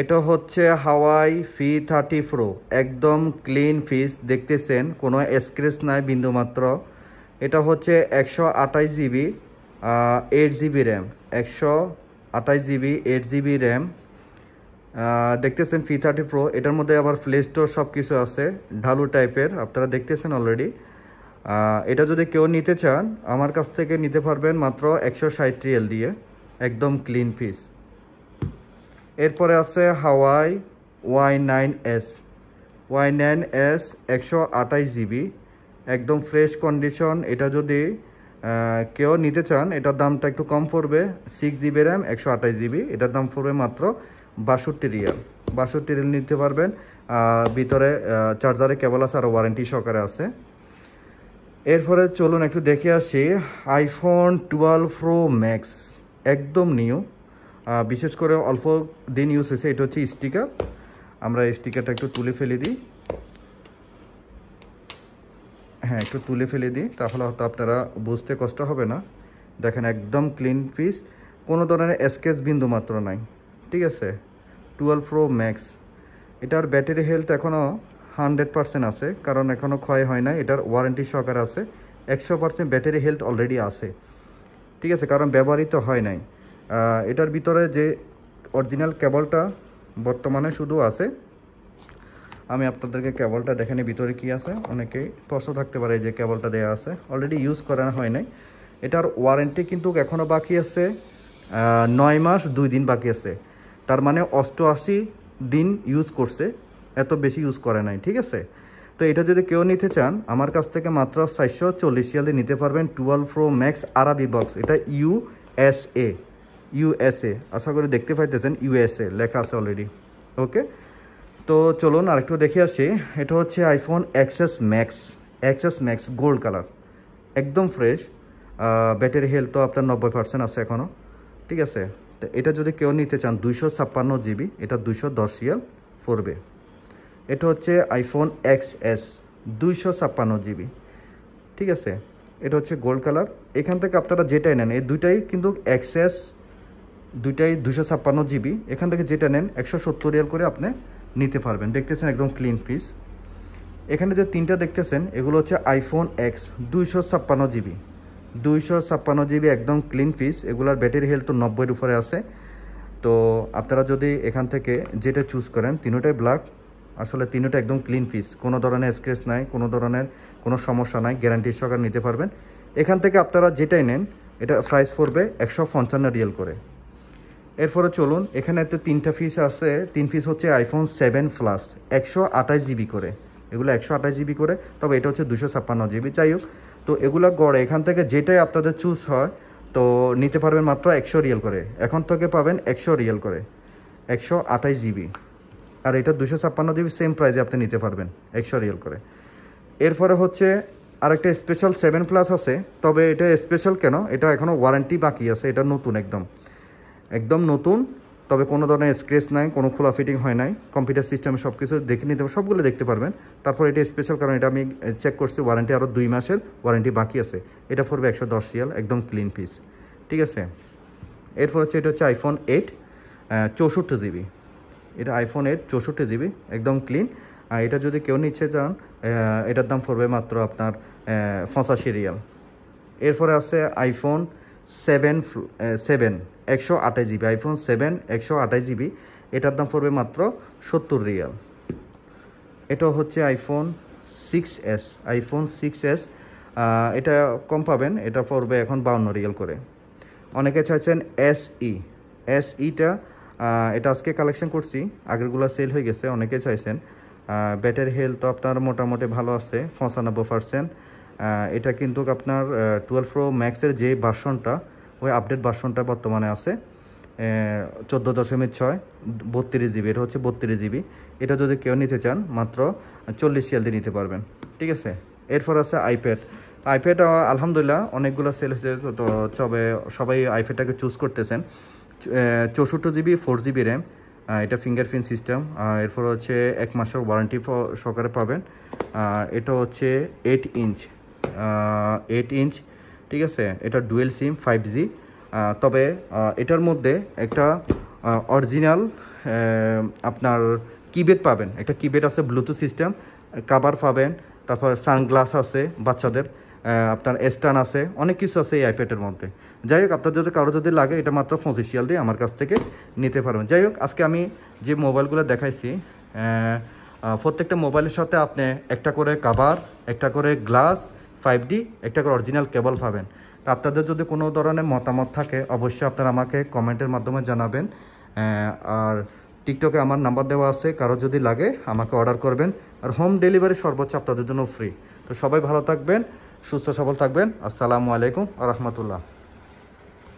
এটা হচ্ছে Huawei P thirty pro একদম ক্লিন ফিস দেখতেছেন কোনো স্ক্রেচ নাই বিন্দুমাত্র এটা হচ্ছে একশো আঠাইশ জিবি এইট জিবি র্যাম একশো আঠাশ জিবি এইট জিবি র্যাম দেখতেছেন ফি থার্টি প্রো এটার মধ্যে আবার প্লে স্টোর সব কিছু আছে ঢালু টাইপের আপনারা দেখতেছেন অলরেডি এটা যদি কেউ নিতে চান আমার কাছ থেকে নিতে পারবেন মাত্র একশো এল দিয়ে একদম ক্লিন ফিস এরপরে আছে Huawei Y nine S Y nine S একশো আটাইশ জিবি একদম ফ্রেশ কন্ডিশন এটা যদি কেউ নিতে চান এটার দামটা একটু কম পড়বে সিক্স জিবি র্যাম একশো আটাইশ জিবি এটার দাম পড়বে মাত্র বাষট্টি রিয়াল বাষট্টি রিয়াল নিতে পারবেন ভিতরে চার্জারে কেবল আছে আর ওয়ারেন্টি সহকারে আছে এরপরে চলুন একটু দেখে আসি আইফোন টুয়েলভ প্রো ম্যাক্স একদম নিউ বিশেষ করে অল্প দিন ইউজ হয়েছে এটা হচ্ছে স্টিকার আমরা স্টিকারটা একটু তুলে ফেলে দিই হ্যাঁ একটু তুলে ফেলে দিই তাহলে হয়তো আপনারা বুঝতে কষ্ট হবে না দেখেন একদম ক্লিন পিস কোনো ধরনের স্কেচ বিন্দু মাত্র নাই ঠিক আছে টুয়েলভ প্রো ম্যাক্স এটার ব্যাটারি হেলথ এখনও হান্ড্রেড পারসেন্ট আছে কারণ এখনও ক্ষয় হয় না এটার ওয়ারেন্টি সহকারে আছে একশো পারসেন্ট ব্যাটারি হেলথ অলরেডি আছে ঠিক আছে কারণ ব্যবহৃত হয় নাই এটার ভিতরে যে অরিজিনাল কেবলটা বর্তমানে শুধু আছে আমি আপনাদেরকে কেবলটা দেখেনি ভিতরে কি আছে অনেকেই প্রশ্ন থাকতে পারে যে কেবলটা দেওয়া আছে অলরেডি ইউজ করা হয় নাই এটার ওয়ারেন্টি কিন্তু এখনও বাকি আছে নয় মাস দুই দিন বাকি আছে তার মানে অষ্টআশি দিন ইউজ করছে এত বেশি ইউজ করে নাই ঠিক আছে তো এটা যদি কেউ নিতে চান আমার কাছ থেকে মাত্র চারশো চল্লিশ সালে নিতে পারবেন টুয়েলভ প্রো ম্যাক্স আরাবি বক্স এটা ইউ এস এ ইউএসএ আশা করি দেখতে পাইতেছেন ইউএসএ লেখা আছে অলরেডি ওকে তো চলুন আরেকটু দেখে আসি এটা হচ্ছে iPhone XS max XS max gold colour একদম ফ্রেশ ব্যাটারি হেলথ তো আপনার নব্বই পার্সেন্ট আছে এখনও ঠিক আছে তো এটা যদি কেউ নিতে চান দুইশো ছাপ্পান্ন জিবি এটা দুইশো দশ ইয়াল পড়বে এটা হচ্ছে আইফোন এক্স এস দুইশো ছাপ্পান্ন জিবি ঠিক আছে এটা হচ্ছে গোল্ড কালার এখান থেকে আপনারা যেটাই নেন এই দুইটাই কিন্তু এক্সেস দুইটাই দুশো ছাপ্পান্ন জিবি এখান থেকে যেটা নেন একশো সত্তর রিয়াল করে আপনি নিতে পারবেন দেখতেছেন একদম ক্লিন ফিস এখানে যে তিনটা দেখতেছেন এগুলো হচ্ছে আইফোন এক্স দুইশো ছাপ্পান্ন জিবি দুইশো ছাপ্পান্ন জিবি একদম ক্লিন ফিস এগুলার ব্যাটারি হেলথ নব্বইয়ের উপরে আছে তো আপনারা যদি এখান থেকে যেটা চুজ করেন তিনোটাই ব্ল্যাক আসলে তিনোটা একদম ক্লিন ফিস কোনো ধরনের স্ক্রেচ নাই কোনো ধরনের কোনো সমস্যা নাই গ্যারান্টি সরকার নিতে পারবেন এখান থেকে আপনারা যেটাই নেন এটা প্রাইস পড়বে একশো পঞ্চান্ন রিয়েল করে এরপরে চলুন এখানে একটা তিনটা ফিস আছে তিন ফিস হচ্ছে আইফোন সেভেন প্লাস একশো আঠাশ জিবি করে এগুলো একশো আঠাশ জিবি করে তবে এটা হচ্ছে দুশো ছাপ্পান্ন জিবি যাই হোক তো এগুলো গড়ে এখান থেকে যেটাই আপনাদের চুজ হয় তো নিতে পারবেন মাত্র একশো রিয়েল করে এখন থেকে পাবেন একশো রিয়েল করে একশো আঠাশ জিবি আর এটা দুশো ছাপ্পান্ন জিবি সেম প্রাইসে আপনি নিতে পারবেন একশো রিয়েল করে এরপরে হচ্ছে আরেকটা স্পেশাল সেভেন প্লাস আছে তবে এটা স্পেশাল কেন এটা এখনও ওয়ারেন্টি বাকি আছে এটা নতুন একদম একদম নতুন তবে কোনো ধরনের স্ক্রেচ নাই কোনো খোলা ফিটিং হয় নাই কম্পিউটার সিস্টেমে সব কিছু দেখে নিতে সবগুলো দেখতে পারবেন তারপর এটা স্পেশাল কারণ এটা আমি চেক করছি ওয়ারেন্টি আরও দুই মাসের ওয়ারেন্টি বাকি আছে এটা পড়বে একশো দশ সিয়াল একদম ক্লিন পিস ঠিক আছে এরপর হচ্ছে এটা হচ্ছে আইফোন এইট চৌষট্টি জিবি এটা আইফোন এইট চৌষট্টি জিবি একদম ক্লিন আর এটা যদি কেউ নিচ্ছে চান এটার দাম পড়বে মাত্র আপনার ফসা সিরিয়াল এরপরে আছে আইফোন সেভেন সেভেন একশো আঠাশ জিবি আইফোন সেভেন একশো আঠাশ জিবি এটার দাম পড়বে মাত্র সত্তর রিয়াল এটা হচ্ছে iPhone six S iPhone six S এটা কম পাবেন এটা পড়বে এখন বাউন্ন রিয়াল করে অনেকে চাইছেন এস ই এস ইটা এটা আজকে কালেকশন করছি আগেরগুলো সেল হয়ে গেছে অনেকে চাইছেন ব্যাটারি হেলথ আপনার মোটামুটি ভালো আছে পঁচানব্বই পার্সেন্ট এটা কিন্তু আপনার টুয়েলভ প্রো ম্যাক্সের যে ভার্সনটা ওই আপডেট ভার্সনটা বর্তমানে আছে চোদ্দো দশমিক ছয় বত্রিশ জিবি এটা হচ্ছে বত্রিশ জিবি এটা যদি কেউ নিতে চান মাত্র চল্লিশ সিএলডি নিতে পারবেন ঠিক আছে এরপর আছে আইপ্যাড আইপ্যাড আলহামদুলিল্লাহ অনেকগুলো সেল হয়েছে তো সবে সবাই আইপ্যাডটাকে চুজ করতেছেন চৌষট্টি জিবি ফোর জিবি র্যাম এটা ফিঙ্গারপ্রিন্ট সিস্টেম এরপর হচ্ছে এক মাসের ওয়ারেন্টি সহকারে পাবেন এটা হচ্ছে এইট ইঞ্চ এইট ইঞ্চ ঠিক আছে এটা ডুয়েল সিম ফাইভ জি তবে এটার মধ্যে একটা অরিজিনাল আপনার কিবেড পাবেন একটা কিবেড আছে ব্লুটুথ সিস্টেম কাবার পাবেন তারপর সানগ্লাস আছে বাচ্চাদের আপনার স্টান আছে অনেক কিছু আছে এই আইপ্যাডের মধ্যে যাই হোক আপনার যদি কারো যদি লাগে এটা মাত্র পঁচিশিয়াল দিয়ে আমার কাছ থেকে নিতে পারবেন যাই হোক আজকে আমি যে মোবাইলগুলো দেখাইছি প্রত্যেকটা মোবাইলের সাথে আপনি একটা করে কাবার একটা করে গ্লাস ফাইভ ডি একটা করে অরিজিনাল কেবল পাবেন আপনাদের যদি কোনো ধরনের মতামত থাকে অবশ্যই আপনারা আমাকে কমেন্টের মাধ্যমে জানাবেন আর টিকটকে আমার নাম্বার দেওয়া আছে কারো যদি লাগে আমাকে অর্ডার করবেন আর হোম ডেলিভারি সর্বোচ্চ আপনাদের জন্য ফ্রি তো সবাই ভালো থাকবেন সুস্থ সবল থাকবেন আসসালামু আলাইকুম রহমতুল্লাহ